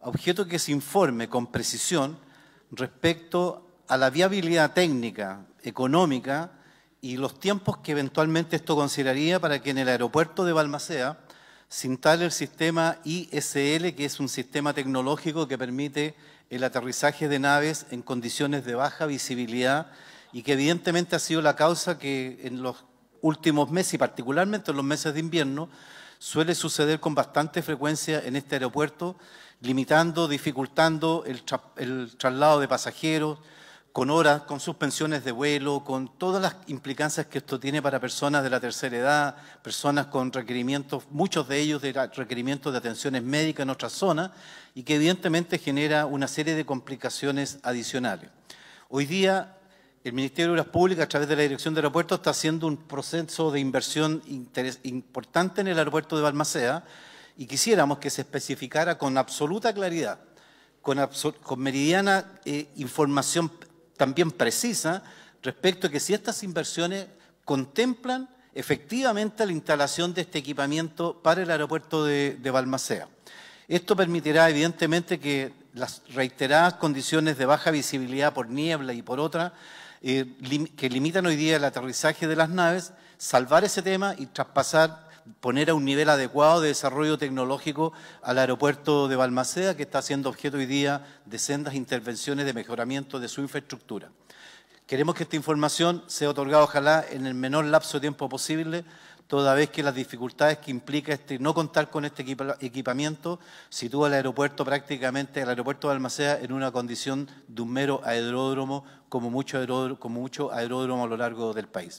objeto que se informe con precisión respecto a la viabilidad técnica, económica y los tiempos que eventualmente esto consideraría para que en el aeropuerto de Balmaceda se instale el sistema ISL, que es un sistema tecnológico que permite el aterrizaje de naves en condiciones de baja visibilidad y que evidentemente ha sido la causa que en los últimos meses, y particularmente en los meses de invierno, suele suceder con bastante frecuencia en este aeropuerto, limitando, dificultando el, traslado de pasajeros, con horas, con suspensiones de vuelo, con todas las implicancias que esto tiene para personas de la tercera edad, personas con requerimientos, muchos de ellos de requerimientos de atenciones médicas en nuestra zona, y que evidentemente genera una serie de complicaciones adicionales. Hoy día el Ministerio de Obras Públicas, a través de la Dirección de Aeropuertos, está haciendo un proceso de inversión importante en el aeropuerto de Balmaceda y quisiéramos que se especificara con absoluta claridad, con, meridiana eh, información también precisa respecto a que si estas inversiones contemplan efectivamente la instalación de este equipamiento para el aeropuerto de, de Esto permitirá evidentemente que las reiteradas condiciones de baja visibilidad por niebla y por otra eh, que limitan hoy día el aterrizaje de las naves, salvar ese tema y traspasar, poner a un nivel adecuado de desarrollo tecnológico al aeropuerto de Balmaceda, que está siendo objeto hoy día de sendas intervenciones de mejoramiento de su infraestructura. Queremos que esta información sea otorgada, ojalá, en el menor lapso de tiempo posible, toda vez que las dificultades que implica este, no contar con este equipamiento sitúa al aeropuerto prácticamente, el aeropuerto de Almacea, en una condición de un mero aeródromo, como muchos aeródromos como mucho aeródromo a lo largo del país.